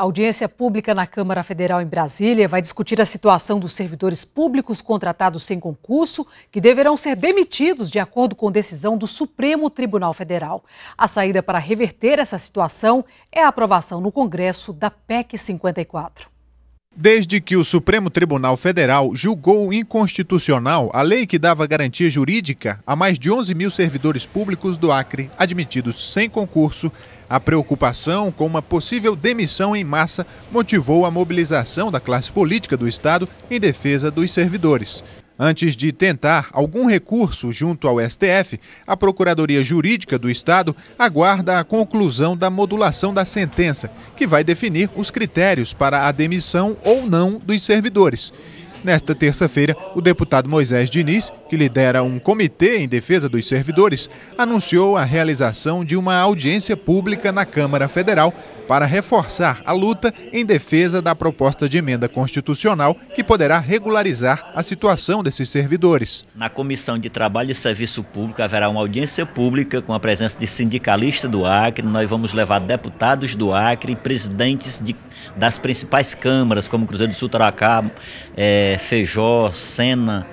A audiência pública na Câmara Federal em Brasília vai discutir a situação dos servidores públicos contratados sem concurso, que deverão ser demitidos de acordo com decisão do Supremo Tribunal Federal. A saída para reverter essa situação é a aprovação no Congresso da PEC 54. Desde que o Supremo Tribunal Federal julgou inconstitucional a lei que dava garantia jurídica a mais de 11 mil servidores públicos do Acre admitidos sem concurso, a preocupação com uma possível demissão em massa motivou a mobilização da classe política do Estado em defesa dos servidores. Antes de tentar algum recurso junto ao STF, a Procuradoria Jurídica do Estado aguarda a conclusão da modulação da sentença, que vai definir os critérios para a demissão ou não dos servidores. Nesta terça-feira, o deputado Moisés Diniz, que lidera um comitê em defesa dos servidores, anunciou a realização de uma audiência pública na Câmara Federal para reforçar a luta em defesa da proposta de emenda constitucional que poderá regularizar a situação desses servidores. Na Comissão de Trabalho e Serviço Público haverá uma audiência pública com a presença de sindicalistas do Acre. Nós vamos levar deputados do Acre e presidentes de, das principais câmaras, como Cruzeiro do Sul, Taracá, é, eh, é, Feijó, Sena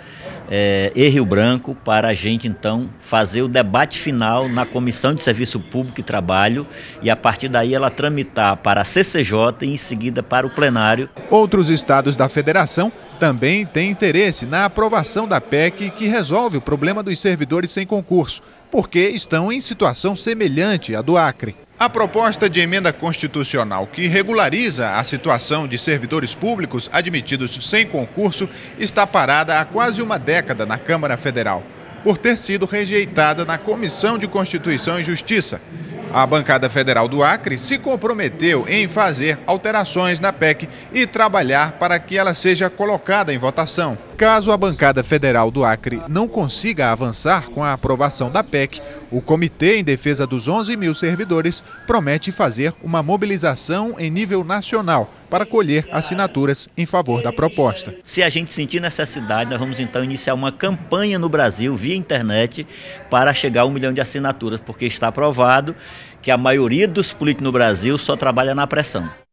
é, e Rio Branco para a gente então fazer o debate final na Comissão de Serviço Público e Trabalho e a partir daí ela tramitar para a CCJ e em seguida para o plenário. Outros estados da federação também têm interesse na aprovação da PEC que resolve o problema dos servidores sem concurso, porque estão em situação semelhante à do Acre. A proposta de emenda constitucional que regulariza a situação de servidores públicos admitidos sem concurso está parada há quase uma década na Câmara Federal, por ter sido rejeitada na Comissão de Constituição e Justiça. A bancada federal do Acre se comprometeu em fazer alterações na PEC e trabalhar para que ela seja colocada em votação. Caso a bancada federal do Acre não consiga avançar com a aprovação da PEC, o Comitê em Defesa dos 11 mil Servidores promete fazer uma mobilização em nível nacional para colher assinaturas em favor da proposta. Se a gente sentir necessidade, nós vamos então iniciar uma campanha no Brasil via internet para chegar a um milhão de assinaturas, porque está provado que a maioria dos políticos no Brasil só trabalha na pressão.